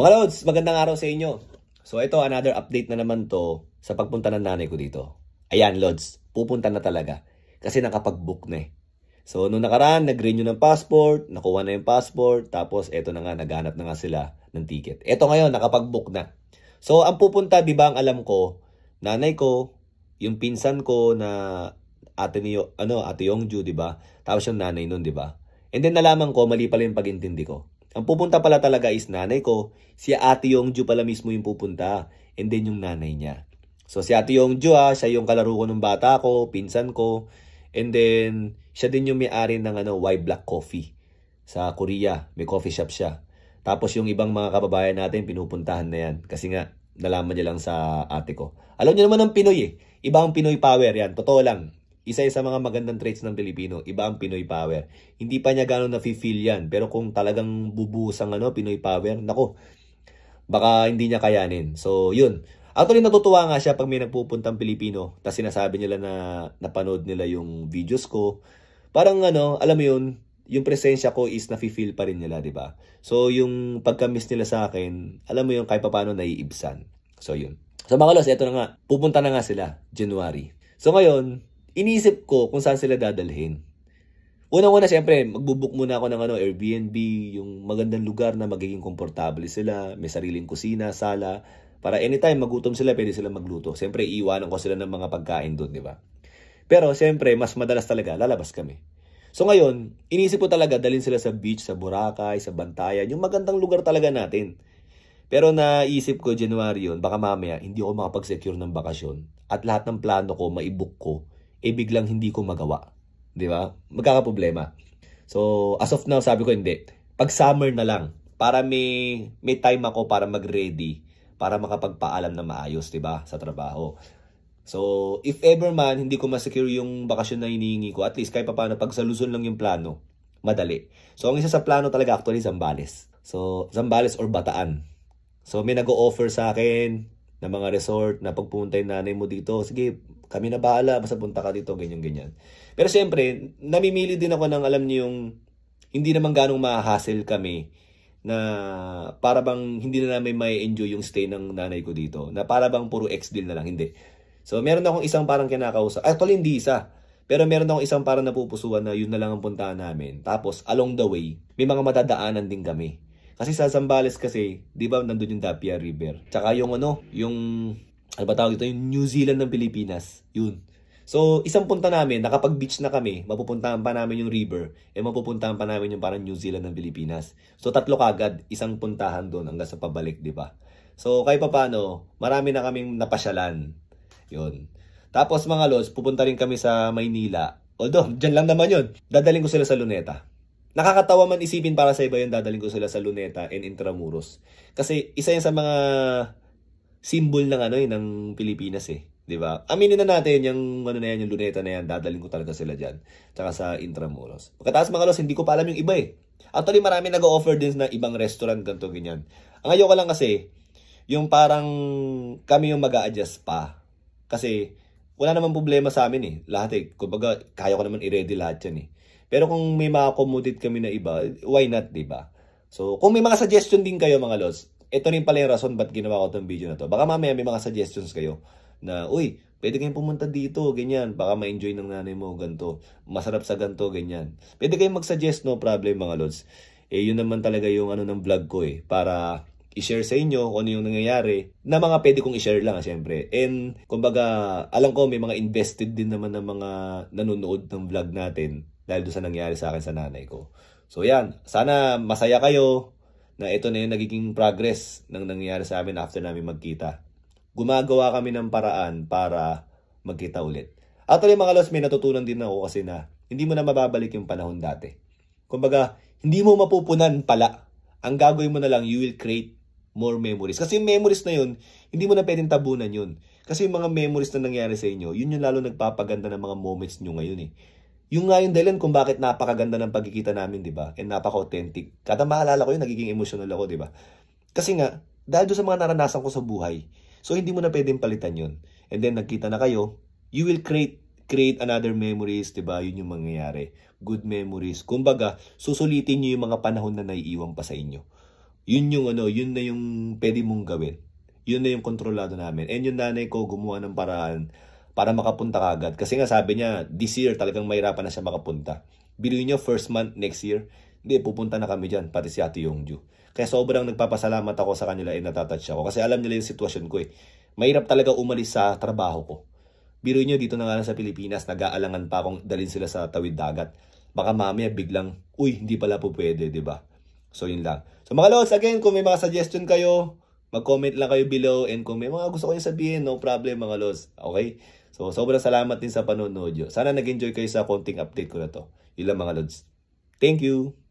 Mga Lods, magandang araw sa inyo. So ito, another update na naman to sa pagpunta ng nanay ko dito. Ayan, Lods, pupunta na talaga. Kasi nakapag-book na eh. So, nung nakaraan, nag-renew ng passport, nakuha na yung passport, tapos eto na nga, naghanap na nga sila ng ticket. Eto ngayon, nakapag-book na. So, ang pupunta, di ba ang alam ko, nanay ko, yung pinsan ko na ate ni, ano, ate Yongju, di ba? Tapos yung nanay nun, di ba? And then nalaman ko, mali pala yung pag-intindi ko ang pupunta pala talaga is nanay ko. Si Ate Yongju pala mismo yung pupunta. And then yung nanay niya. So si Ate Yongju ha, ah, siya yung kalaro ko ng bata ko, pinsan ko. And then siya din yung may-ari ng ano, Y Black Coffee sa Korea. May coffee shop siya. Tapos yung ibang mga kababayan natin, pinupuntahan na yan. Kasi nga, nalaman niya lang sa ate ko. Alam niyo naman ang Pinoy eh. Ibang Pinoy power yan. Totoo lang. Isa sa mga magandang traits ng Pilipino, iba ang Pinoy power. Hindi pa niya gano'n nafe-feel yan. Pero kung talagang bubuhos ang ano, Pinoy power, nako, baka hindi niya kayanin. So, yun. Actually, natutuwa nga siya pag may nagpupuntang Pilipino, tapos sinasabi nila na napanood nila yung videos ko. Parang ano, alam mo yun, yung presensya ko is nafe-feel pa rin nila, di ba? So, yung pagka-miss nila sa akin, alam mo yun, kahit paano naiibsan. So, yun. So, mga los, eto na nga. Pupunta na nga sila, January. So, ngayon, inisip ko kung saan sila dadalhin. Unang-una, syempre, magbubook muna ako ng ano, Airbnb, yung magandang lugar na magiging komportable sila, may sariling kusina, sala, para anytime magutom sila, pwede sila magluto. Siyempre, iiwanan ko sila ng mga pagkain doon, di ba? Pero, siyempre, mas madalas talaga, lalabas kami. So ngayon, inisip ko talaga dalhin sila sa beach, sa Boracay, sa Bantayan, yung magandang lugar talaga natin. Pero naisip ko January yun, baka mamaya hindi ako makapag-secure ng bakasyon at lahat ng plano ko, maibook ko eh biglang hindi ko magawa. Di ba? Magkakaproblema. So, as of now, sabi ko hindi. Pag summer na lang, para may, may time ako para mag-ready, para makapagpaalam na maayos, di ba, sa trabaho. So, if ever man, hindi ko masecure yung bakasyon na hinihingi ko, at least kahit paano, pag sa Luzon lang yung plano, madali. So, ang isa sa plano talaga actually, Zambales. So, Zambales or Bataan. So, may nag-o-offer sa akin, ng mga resort na pagpuntay nanay mo dito. Sige, kami na bahala, basta punta ka dito, ganyan-ganyan. Pero siyempre, namimili din ako ng alam niyo yung hindi naman ganong ma-hassle kami na para bang hindi na namin may enjoy yung stay ng nanay ko dito. Na para bang puro ex-deal na lang. Hindi. So, meron akong isang parang kinakausap. Actually, hindi isa. Pero meron akong isang parang napupusuan na yun na lang ang puntahan namin. Tapos, along the way, may mga matadaanan din kami. Kasi sa Zambales kasi, di ba, nandun yung Dapia River. Tsaka yung ano, yung ano ba tawag dito? Yung New Zealand ng Pilipinas. Yun. So, isang punta namin, nakapag-beach na kami, mapupuntahan pa namin yung river, eh mapupuntahan pa namin yung parang New Zealand ng Pilipinas. So, tatlo kagad, isang puntahan doon hanggang sa pabalik, di ba? So, kahit paano, marami na kaming napasyalan. Yun. Tapos mga los, pupunta rin kami sa Maynila. Although, dyan lang naman yun. Dadaling ko sila sa Luneta. Nakakatawa man isipin para sa iba yung dadaling ko sila sa Luneta and Intramuros. Kasi isa yan sa mga symbol ng ano eh, ng Pilipinas eh. 'Di ba? Aminin na natin yung ano na yan, yung luneta na yan, dadalhin ko talaga sila diyan. Tsaka sa Intramuros. Pagkatapos mga los, hindi ko pa alam yung iba eh. Actually, marami nag-offer din na ibang restaurant ganto ganyan. Ang ayoko lang kasi yung parang kami yung mag-a-adjust pa. Kasi wala naman problema sa amin eh. Lahat eh. Kumbaga, kaya ko naman i-ready lahat yan eh. Pero kung may makakommodate kami na iba, why not, di ba? So, kung may mga suggestion din kayo mga lods, ito rin pala yung rason ba't ginawa ko itong video na to. Baka mamaya may mga suggestions kayo na, uy, pwede kayong pumunta dito, ganyan. Baka ma-enjoy ng nanay mo, ganto. Masarap sa ganto, ganyan. Pwede kayong mag-suggest, no problem mga lods. Eh, yun naman talaga yung ano ng vlog ko eh. Para i-share sa inyo kung ano yung nangyayari na mga pwede kong i-share lang siyempre. And kumbaga, alam ko may mga invested din naman ng mga nanonood ng vlog natin dahil doon sa nangyari sa akin sa nanay ko. So yan, sana masaya kayo na ito na yung nagiging progress ng nangyayari sa amin after namin magkita. Gumagawa kami ng paraan para magkita ulit. Actually mga kalos, may natutunan din ako kasi na hindi mo na mababalik yung panahon dati. Kumbaga, hindi mo mapupunan pala. Ang gagawin mo na lang, you will create more memories. Kasi yung memories na yun, hindi mo na pwedeng tabunan yun. Kasi yung mga memories na nangyari sa inyo, yun yung lalo nagpapaganda ng mga moments nyo ngayon eh. Yung nga yung dahilan kung bakit napakaganda ng pagkikita namin, di ba? And napaka-authentic. Kada maalala ko yun, nagiging emotional ako, di ba? Kasi nga, dahil doon sa mga naranasan ko sa buhay, so hindi mo na pwedeng palitan yun. And then, nagkita na kayo, you will create create another memories, di ba? Yun yung mangyayari. Good memories. Kumbaga, susulitin niyo yung mga panahon na naiiwan pa sa inyo. Yun yung ano, yun na yung pwede mong gawin. Yun na yung kontrolado namin. And yung nanay ko gumawa ng paraan para makapunta ka agad. Kasi nga sabi niya, this year talagang mahirapan na siya makapunta. Biruin niyo first month next year, hindi, pupunta na kami dyan, pati si Ate Yongju. Kaya sobrang nagpapasalamat ako sa kanila ay eh, natatouch ako. Kasi alam nila yung sitwasyon ko eh. Mahirap talaga umalis sa trabaho ko. Biro niyo dito na nga sa Pilipinas, nag-aalangan pa akong dalin sila sa tawid dagat. Baka mamaya biglang, uy, hindi pala po pwede, ba diba? So yun lang. So mga lods, again, kung may mga suggestion kayo, Mag-comment lang kayo below and kung may mga gusto kayo sabihin, no problem mga lods. Okay? So, sobrang salamat din sa panonood nyo. Sana nag-enjoy kayo sa konting update ko na to. Yun lang mga lods. Thank you!